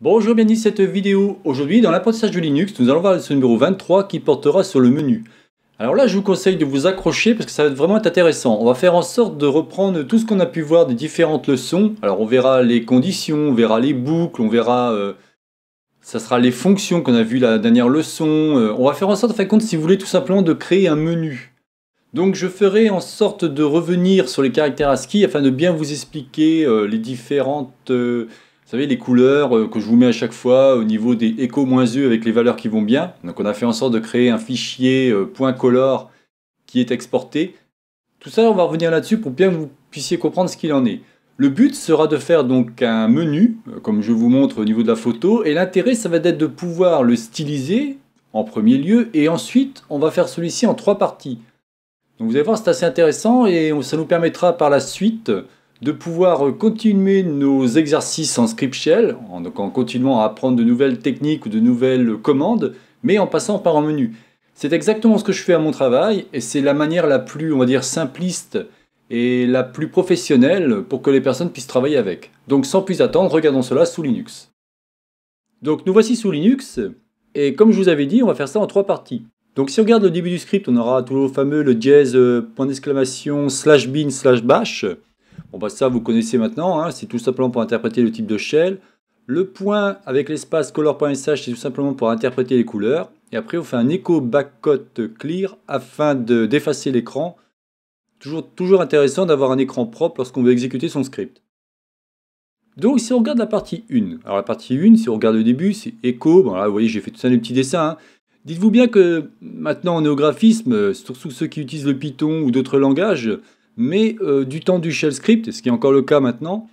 Bonjour, bienvenue dans cette vidéo. Aujourd'hui, dans l'apprentissage de Linux, nous allons voir le numéro 23 qui portera sur le menu. Alors là, je vous conseille de vous accrocher parce que ça va vraiment intéressant. On va faire en sorte de reprendre tout ce qu'on a pu voir des différentes leçons. Alors on verra les conditions, on verra les boucles, on verra... Euh, ça sera les fonctions qu'on a vues la dernière leçon. Euh, on va faire en sorte, en fin de compte, si vous voulez, tout simplement de créer un menu. Donc je ferai en sorte de revenir sur les caractères ASCII afin de bien vous expliquer euh, les différentes vous savez, les couleurs euh, que je vous mets à chaque fois au niveau des échos moins avec les valeurs qui vont bien. Donc on a fait en sorte de créer un fichier euh, .color qui est exporté. Tout ça, on va revenir là-dessus pour bien que vous puissiez comprendre ce qu'il en est. Le but sera de faire donc un menu, euh, comme je vous montre au niveau de la photo, et l'intérêt, ça va être de pouvoir le styliser en premier lieu, et ensuite, on va faire celui-ci en trois parties. Donc vous allez voir, c'est assez intéressant, et ça nous permettra par la suite de pouvoir continuer nos exercices en script shell, en, continuant à apprendre de nouvelles techniques ou de nouvelles commandes, mais en passant par un menu. C'est exactement ce que je fais à mon travail, et c'est la manière la plus, on va dire, simpliste et la plus professionnelle pour que les personnes puissent travailler avec. Donc sans plus attendre, regardons cela sous Linux. Donc nous voici sous Linux, et comme je vous avais dit, on va faire ça en trois parties. Donc si on regarde le début du script, on aura tout le fameux le jazz, euh, point d'exclamation, slash bin, slash bash. Bon, bah ça, vous connaissez maintenant, hein. c'est tout simplement pour interpréter le type de shell. Le point avec l'espace color.sh, c'est tout simplement pour interpréter les couleurs. Et après, on fait un echo backcode clear afin d'effacer l'écran. Toujours, toujours intéressant d'avoir un écran propre lorsqu'on veut exécuter son script. Donc si on regarde la partie 1, alors la partie 1, si on regarde le début, c'est echo bon là vous voyez j'ai fait tout ça les petits dessins, hein. dites-vous bien que maintenant en néographisme, euh, surtout ceux qui utilisent le Python ou d'autres langages, mais euh, du temps du shell script, ce qui est encore le cas maintenant,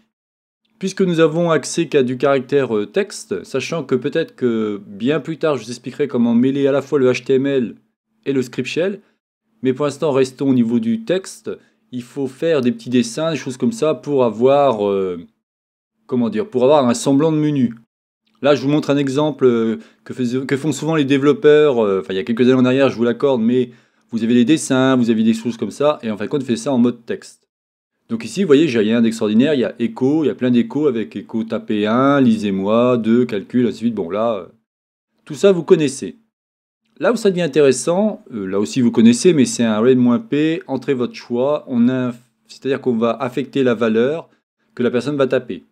puisque nous avons accès qu'à du caractère euh, texte, sachant que peut-être que bien plus tard je vous expliquerai comment mêler à la fois le HTML et le script shell, mais pour l'instant restons au niveau du texte, il faut faire des petits dessins, des choses comme ça pour avoir, euh, comment dire, pour avoir un semblant de menu. Là, je vous montre un exemple que, font souvent les développeurs, enfin il y a quelques années en arrière, je vous l'accorde, mais vous avez les dessins, vous avez des choses comme ça, et en fin de compte, fait ça en mode texte. Donc ici, vous voyez, j'ai rien d'extraordinaire, il y a écho, il y a plein d'échos avec écho tapez 1, lisez-moi, 2, calcul, ainsi de suite. Bon, là, euh, tout ça, vous connaissez. Là où ça devient intéressant, euh, là aussi, vous connaissez, mais c'est un raid p entrez votre choix, on c'est-à-dire qu'on va affecter la valeur que la personne va taper.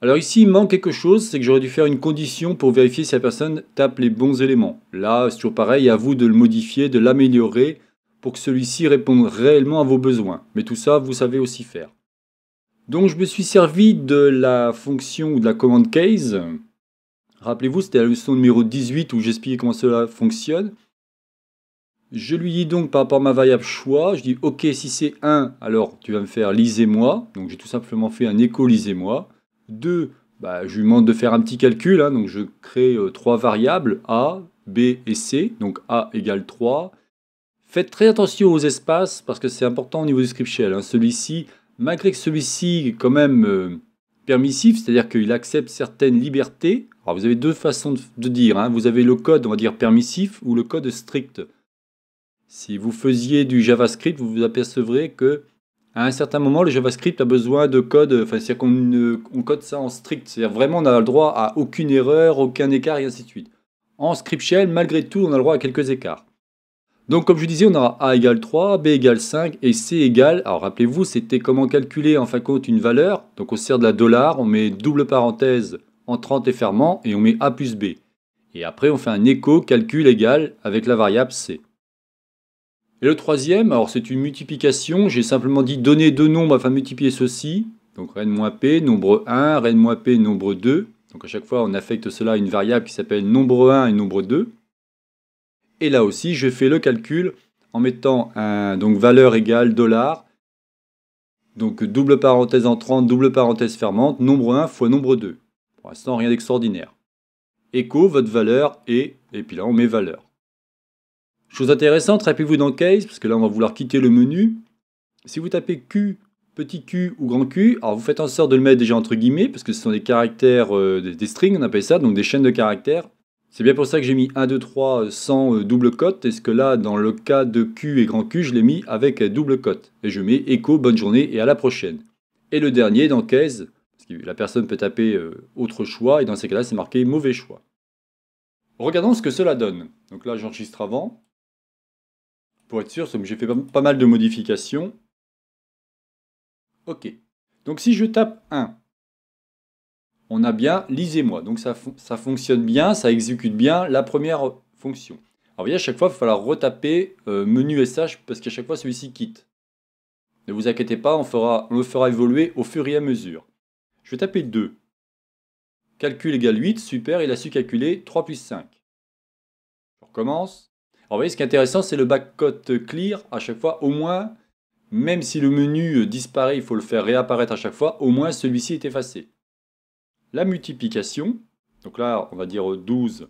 Alors ici, il manque quelque chose, c'est que j'aurais dû faire une condition pour vérifier si la personne tape les bons éléments. Là, c'est toujours pareil, à vous de le modifier, de l'améliorer pour que celui-ci réponde réellement à vos besoins. Mais tout ça, vous savez aussi faire. Donc je me suis servi de la fonction ou de la commande case. Rappelez-vous, c'était la leçon numéro 18 où j'expliquais comment cela fonctionne. Je lui dis donc par rapport à ma variable choix, je dis ok si c'est 1, alors tu vas me faire lisez-moi. Donc j'ai tout simplement fait un écho lisez-moi. 2, bah, je lui demande de faire un petit calcul, hein, donc je crée euh, trois variables, A, B et C, donc A égale 3. Faites très attention aux espaces parce que c'est important au niveau du script shell. Hein. Celui-ci, malgré que celui-ci est quand même euh, permissif, c'est-à-dire qu'il accepte certaines libertés. vous avez deux façons de, dire, hein. vous avez le code, on va dire permissif, ou le code strict. Si vous faisiez du JavaScript, vous vous apercevrez que à un certain moment, le JavaScript a besoin de code, enfin, c'est-à-dire qu'on code ça en strict, c'est-à-dire vraiment on a le droit à aucune erreur, aucun écart et ainsi de suite. En script shell, malgré tout, on a le droit à quelques écarts. Donc comme je disais, on aura A égale 3, B égale 5 et C égale, alors rappelez-vous, c'était comment calculer en fin de compte une valeur, donc on sert de la dollar, on met double parenthèse 30 et fermant et on met A plus B. Et après on fait un écho calcul égal avec la variable C. Et le troisième, alors c'est une multiplication, j'ai simplement dit donner deux nombres afin de multiplier ceci. Donc n-p, nombre 1, n-p, nombre 2. Donc à chaque fois, on affecte cela à une variable qui s'appelle nombre 1 et nombre 2. Et là aussi, je fais le calcul en mettant un, donc valeur égale dollar. Donc double parenthèse entrante, double parenthèse fermante, nombre 1 fois nombre 2. Pour l'instant, rien d'extraordinaire. Écho, votre valeur est, et puis là, on met valeur. Chose intéressante, rappelez-vous dans Case, parce que là on va vouloir quitter le menu. Si vous tapez Q, petit Q ou grand Q, alors vous faites en sorte de le mettre déjà entre guillemets, parce que ce sont des caractères, euh, des, strings on appelle ça, donc des chaînes de caractères. C'est bien pour ça que j'ai mis 1, 2, 3 sans euh, double cote, est-ce que là dans le cas de Q et grand Q, je l'ai mis avec double cote. Et je mets écho, bonne journée et à la prochaine. Et le dernier dans Case, parce que la personne peut taper euh, autre choix, et dans ces cas-là c'est marqué mauvais choix. Regardons ce que cela donne. Donc là j'enregistre avant pour être sûr, j'ai fait pas mal de modifications. Ok. Donc si je tape 1, on a bien lisez-moi. Donc ça, fonctionne bien, ça exécute bien la première fonction. Alors vous voyez, à chaque fois, il va falloir retaper euh, menu SH parce qu'à chaque fois, celui-ci quitte. Ne vous inquiétez pas, on, on le fera évoluer au fur et à mesure. Je vais taper 2. Calcul égale 8, super, il a su calculer 3 plus 5. Je recommence. Alors vous voyez, ce qui est intéressant, c'est le backcode clear à chaque fois, au moins, même si le menu euh, disparaît, il faut le faire réapparaître à chaque fois, au moins celui-ci est effacé. La multiplication, donc là on va dire 12 euh,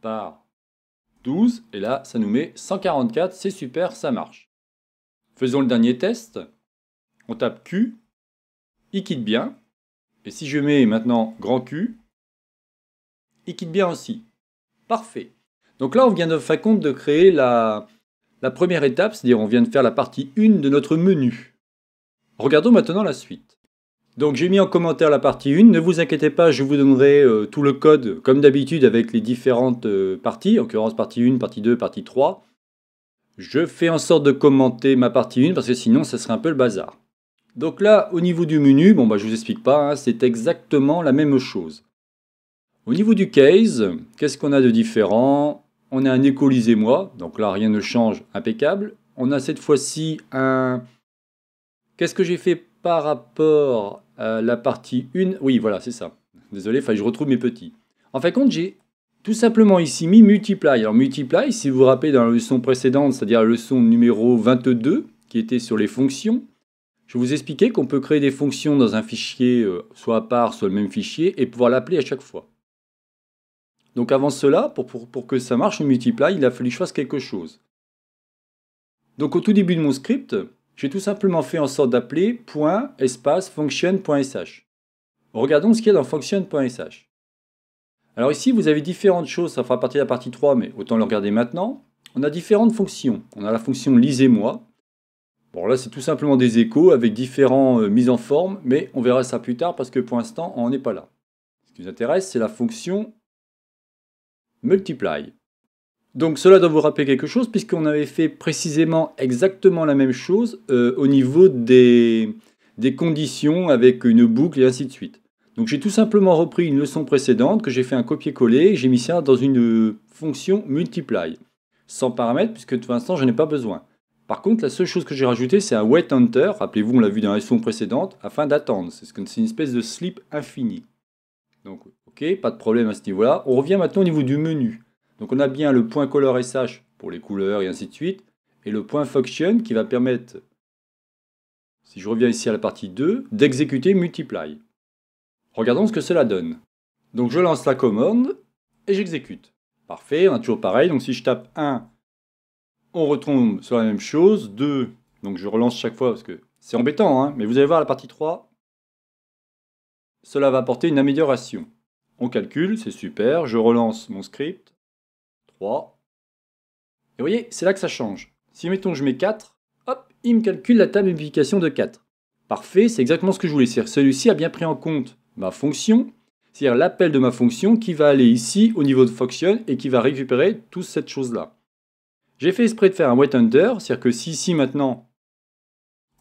par 12, et là ça nous met 144, c'est super, ça marche. Faisons le dernier test, on tape Q, il quitte bien, et si je mets maintenant grand Q, il quitte bien aussi. Parfait donc là, on vient de faire compte de créer la, première étape, c'est-à-dire on vient de faire la partie 1 de notre menu. Regardons maintenant la suite. Donc j'ai mis en commentaire la partie 1, ne vous inquiétez pas, je vous donnerai euh, tout le code comme d'habitude avec les différentes euh, parties, en l'occurrence partie 1, partie 2, partie 3. Je fais en sorte de commenter ma partie 1 parce que sinon ça serait un peu le bazar. Donc là, au niveau du menu, bon bah je vous explique pas, hein, c'est exactement la même chose. Au niveau du case, qu'est-ce qu'on a de différent on a un écolisé moi donc là rien ne change, impeccable. On a cette fois-ci un... Qu'est-ce que j'ai fait par rapport à la partie 1 Oui, voilà, c'est ça. Désolé, enfin, je retrouve mes petits. En fait, de compte, j'ai tout simplement ici mis multiply. Alors multiply, si vous vous rappelez dans la leçon précédente, c'est-à-dire la leçon numéro 22, qui était sur les fonctions, je vous expliquais qu'on peut créer des fonctions dans un fichier, euh, soit à part, soit le même fichier, et pouvoir l'appeler à chaque fois. Donc avant cela, pour, que ça marche, on multiply, il a fallu que je fasse quelque chose. Donc au tout début de mon script, j'ai tout simplement fait en sorte d'appeler point espace function.sh. Regardons ce qu'il y a dans function.sh. Alors ici, vous avez différentes choses, ça fera partie de la partie 3, mais autant le regarder maintenant. On a différentes fonctions. On a la fonction lisez-moi. Bon là, c'est tout simplement des échos avec différentes euh, mises en forme, mais on verra ça plus tard parce que pour l'instant, on n'est pas là. Ce qui nous intéresse, c'est la fonction multiply. Donc cela doit vous rappeler quelque chose puisqu'on avait fait précisément exactement la même chose euh, au niveau des, conditions avec une boucle et ainsi de suite. Donc j'ai tout simplement repris une leçon précédente que j'ai fait un copier-coller et j'ai mis ça dans une fonction multiply, sans paramètres puisque pour l'instant je n'ai pas besoin. Par contre, la seule chose que j'ai rajoutée, c'est un wait hunter, rappelez-vous, on l'a vu dans la leçon précédente, afin d'attendre. C'est une espèce de sleep infini. Donc, Ok, pas de problème à ce niveau-là. On revient maintenant au niveau du menu. Donc on a bien le point color SH pour les couleurs et ainsi de suite, et le point function qui va permettre, si je reviens ici à la partie 2, d'exécuter multiply. Regardons ce que cela donne. Donc je lance la commande et j'exécute. Parfait, on a toujours pareil. Donc si je tape 1, on retombe sur la même chose. 2, donc je relance chaque fois parce que c'est embêtant, hein. mais vous allez voir la partie 3, cela va apporter une amélioration. On calcule, c'est super. Je relance mon script. 3. Et vous voyez, c'est là que ça change. Si mettons je mets 4, hop, il me calcule la table multiplication de 4. Parfait, c'est exactement ce que je voulais. cest celui-ci a bien pris en compte ma fonction, c'est-à-dire l'appel de ma fonction qui va aller ici au niveau de function et qui va récupérer toute cette chose-là. J'ai fait esprit de faire un wait under, c'est-à-dire que si ici maintenant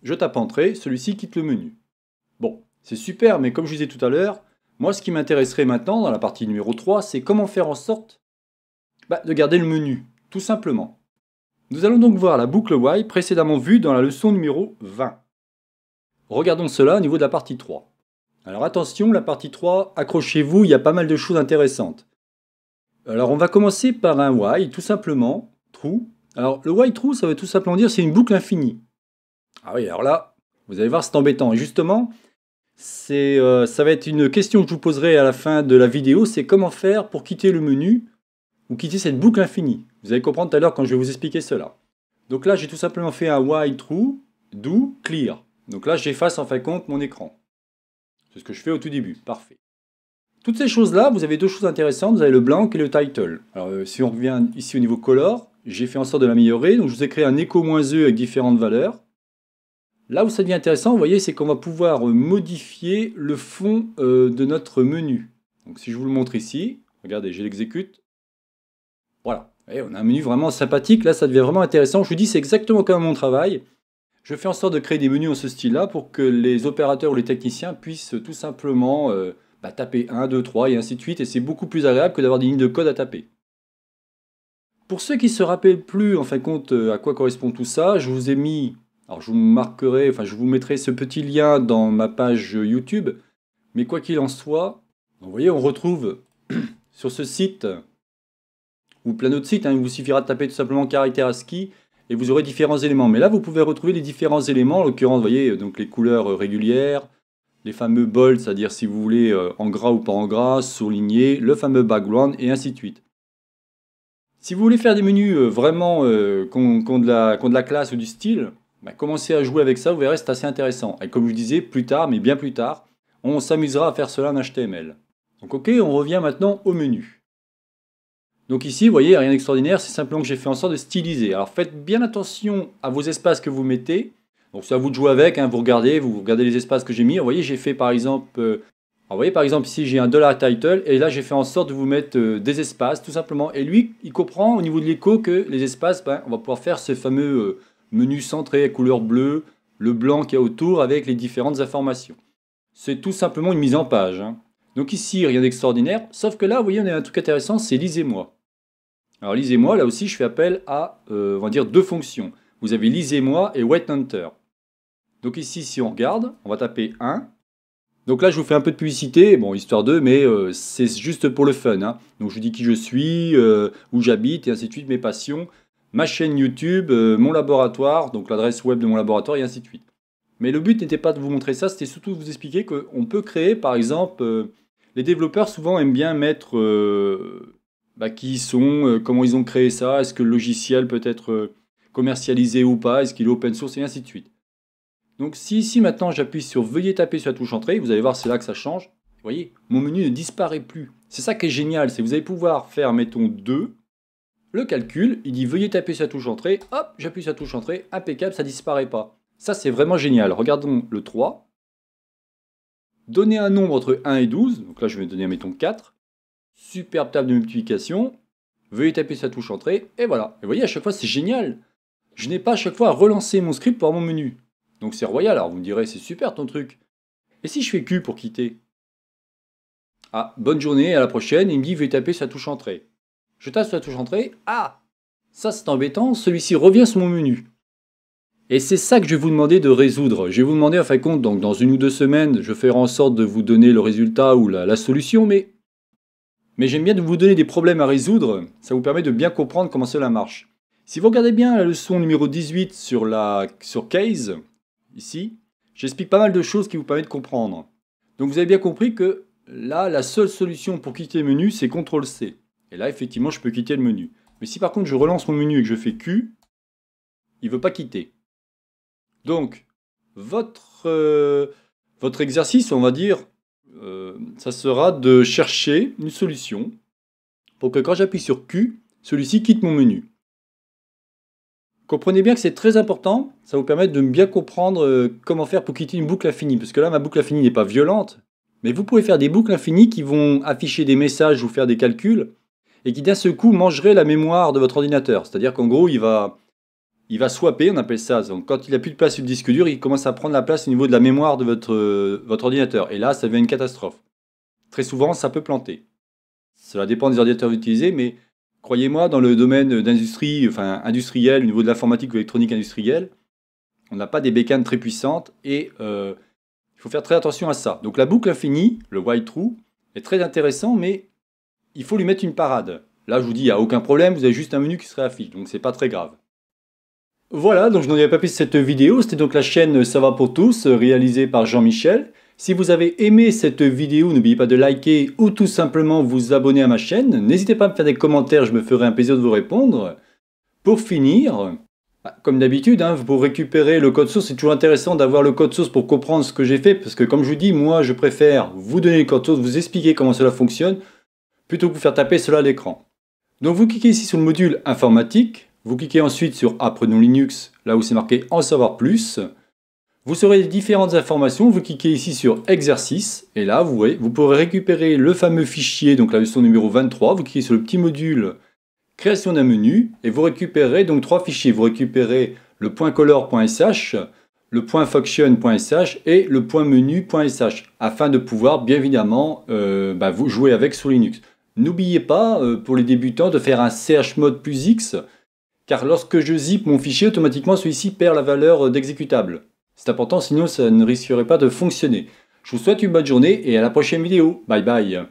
je tape entrée, celui-ci quitte le menu. Bon, c'est super, mais comme je disais tout à l'heure, moi, ce qui m'intéresserait maintenant, dans la partie numéro 3, c'est comment faire en sorte bah, de garder le menu, tout simplement. Nous allons donc voir la boucle Y précédemment vue dans la leçon numéro 20. Regardons cela au niveau de la partie 3. Alors attention, la partie 3, accrochez-vous, il y a pas mal de choses intéressantes. Alors on va commencer par un Y, tout simplement, true. Alors le Y true, ça veut tout simplement dire c'est une boucle infinie. Ah oui, alors là, vous allez voir, c'est embêtant. Et justement, euh, ça va être une question que je vous poserai à la fin de la vidéo, c'est comment faire pour quitter le menu ou quitter cette boucle infinie. Vous allez comprendre tout à l'heure quand je vais vous expliquer cela. Donc là, j'ai tout simplement fait un while true, do, clear. Donc là, j'efface en fin de compte mon écran. C'est ce que je fais au tout début. Parfait. Toutes ces choses-là, vous avez deux choses intéressantes. Vous avez le blank et le title. Alors, euh, si on revient ici au niveau color, j'ai fait en sorte de l'améliorer. Donc, je vous ai créé un écho-e avec différentes valeurs. Là où ça devient intéressant, vous voyez, c'est qu'on va pouvoir modifier le fond euh, de notre menu. Donc si je vous le montre ici, regardez, je l'exécute. Voilà, et on a un menu vraiment sympathique, là ça devient vraiment intéressant. Je vous dis, c'est exactement comme mon travail. Je fais en sorte de créer des menus en ce style-là pour que les opérateurs ou les techniciens puissent tout simplement euh, bah, taper 1, 2, 3 et ainsi de suite, et c'est beaucoup plus agréable que d'avoir des lignes de code à taper. Pour ceux qui se rappellent plus en fin de compte euh, à quoi correspond tout ça, je vous ai mis alors je vous marquerai, enfin je vous mettrai ce petit lien dans ma page YouTube. Mais quoi qu'il en soit, vous voyez, on retrouve sur ce site ou plein d'autres sites. Hein, il vous suffira de taper tout simplement caractère ASCII et vous aurez différents éléments. Mais là, vous pouvez retrouver les différents éléments. En l'occurrence, vous voyez, donc les couleurs euh, régulières, les fameux bold, c'est-à-dire si vous voulez euh, en gras ou pas en gras, souligné, le fameux background et ainsi de suite. Si vous voulez faire des menus euh, vraiment qu'on qui de, la classe ou du style, bah, commencez à jouer avec ça, vous verrez, c'est assez intéressant. Et comme je disais, plus tard, mais bien plus tard, on s'amusera à faire cela en HTML. Donc ok, on revient maintenant au menu. Donc ici, vous voyez, rien d'extraordinaire, c'est simplement que j'ai fait en sorte de styliser. Alors faites bien attention à vos espaces que vous mettez. Donc c'est à vous de jouer avec, hein, vous regardez, vous regardez les espaces que j'ai mis. Vous voyez, j'ai fait par exemple, euh, vous voyez par exemple ici j'ai un dollar title et là j'ai fait en sorte de vous mettre euh, des espaces tout simplement. Et lui, il comprend au niveau de l'écho que les espaces, ben, on va pouvoir faire ce fameux... Euh, menu centré à couleur bleue, le blanc qu'il y a autour avec les différentes informations. C'est tout simplement une mise en page. Hein. Donc ici, rien d'extraordinaire, sauf que là, vous voyez, on a un truc intéressant, c'est lisez-moi. Alors lisez-moi, là aussi, je fais appel à, euh, va dire, deux fonctions. Vous avez lisez-moi et wet hunter. Donc ici, si on regarde, on va taper 1. Donc là, je vous fais un peu de publicité, bon, histoire d'eux, mais euh, c'est juste pour le fun. Hein. Donc je vous dis qui je suis, euh, où j'habite, et ainsi de suite, mes passions ma chaîne YouTube, euh, mon laboratoire, donc l'adresse web de mon laboratoire et ainsi de suite. Mais le but n'était pas de vous montrer ça, c'était surtout de vous expliquer qu'on peut créer, par exemple, euh, les développeurs souvent aiment bien mettre euh, bah, qui ils sont, comment ils ont créé ça, est-ce que le logiciel peut être commercialisé ou pas, est-ce qu'il est open source et ainsi de suite. Donc si ici maintenant j'appuie sur veuillez taper sur la touche entrée, vous allez voir c'est là que ça change. Vous voyez, mon menu ne disparaît plus. C'est ça qui est génial, c'est que vous allez pouvoir faire, mettons, deux, le calcul, il dit veuillez taper sa touche entrée, hop, j'appuie sa touche entrée, impeccable, ça disparaît pas. Ça c'est vraiment génial. Regardons le 3. Donner un nombre entre 1 et 12, donc là je vais donner mettons 4. Superbe table de multiplication, veuillez taper sa touche entrée, et voilà. Et vous voyez, à chaque fois c'est génial. Je n'ai pas à chaque fois à relancer mon script pour avoir mon menu. Donc c'est royal, alors vous me direz c'est super ton truc. Et si je fais Q pour quitter Ah, bonne journée, à la prochaine, il me dit veuillez taper sa touche entrée. Je tape sur la touche entrée. Ah Ça, c'est embêtant. Celui-ci revient sur mon menu. Et c'est ça que je vais vous demander de résoudre. Je vais vous demander, en fin de compte, donc dans une ou deux semaines, je ferai en sorte de vous donner le résultat ou la, solution, mais, mais j'aime bien de vous donner des problèmes à résoudre. Ça vous permet de bien comprendre comment cela marche. Si vous regardez bien la leçon numéro 18 sur, la, sur Case, ici, j'explique pas mal de choses qui vous permettent de comprendre. Donc vous avez bien compris que là, la seule solution pour quitter le menu, c'est CTRL-C. Et là, effectivement, je peux quitter le menu. Mais si par contre je relance mon menu et que je fais Q, il ne veut pas quitter. Donc, votre, euh, exercice, on va dire, euh, ça sera de chercher une solution pour que quand j'appuie sur Q, celui-ci quitte mon menu. Comprenez bien que c'est très important, ça vous permet de bien comprendre euh, comment faire pour quitter une boucle infinie, parce que là ma boucle infinie n'est pas violente, mais vous pouvez faire des boucles infinies qui vont afficher des messages ou faire des calculs, et qui d'un seul coup mangerait la mémoire de votre ordinateur. C'est-à-dire qu'en gros, il va, il va swapper, on appelle ça. Donc quand il n'a plus de place sur le disque dur, il commence à prendre la place au niveau de la mémoire de votre, votre ordinateur. Et là, ça devient une catastrophe. Très souvent, ça peut planter. Cela dépend des ordinateurs utilisés, mais croyez-moi, dans le domaine d'industrie, enfin industriel, au niveau de l'informatique ou électronique industrielle, on n'a pas des bécanes très puissantes et euh, il faut faire très attention à ça. Donc la boucle infinie, le white true, est très intéressant, mais il faut lui mettre une parade. Là, je vous dis, il n'y a aucun problème, vous avez juste un menu qui se affiché. donc c'est pas très grave. Voilà, donc je n'en ai pas plus cette vidéo, c'était donc la chaîne Ça va pour tous, réalisée par Jean-Michel. Si vous avez aimé cette vidéo, n'oubliez pas de liker ou tout simplement vous abonner à ma chaîne. N'hésitez pas à me faire des commentaires, je me ferai un plaisir de vous répondre. Pour finir, bah, comme d'habitude, hein, pour récupérer le code source, c'est toujours intéressant d'avoir le code source pour comprendre ce que j'ai fait, parce que comme je vous dis, moi je préfère vous donner le code source, vous expliquer comment cela fonctionne, plutôt que vous faire taper cela à l'écran. Donc vous cliquez ici sur le module informatique, vous cliquez ensuite sur Apprenons Linux, là où c'est marqué En savoir plus. Vous aurez les différentes informations, vous cliquez ici sur Exercice, et là vous, voyez, vous pourrez récupérer le fameux fichier, donc la leçon numéro 23, vous cliquez sur le petit module Création d'un menu, et vous récupérez donc trois fichiers, vous récupérez le point .color.sh, le point .function.sh et le point .menu.sh, afin de pouvoir bien évidemment euh, bah, vous jouer avec sous Linux. N'oubliez pas, euh, pour les débutants, de faire un chmod plus x, car lorsque je zip mon fichier, automatiquement celui-ci perd la valeur euh, d'exécutable. C'est important, sinon ça ne risquerait pas de fonctionner. Je vous souhaite une bonne journée et à la prochaine vidéo. Bye bye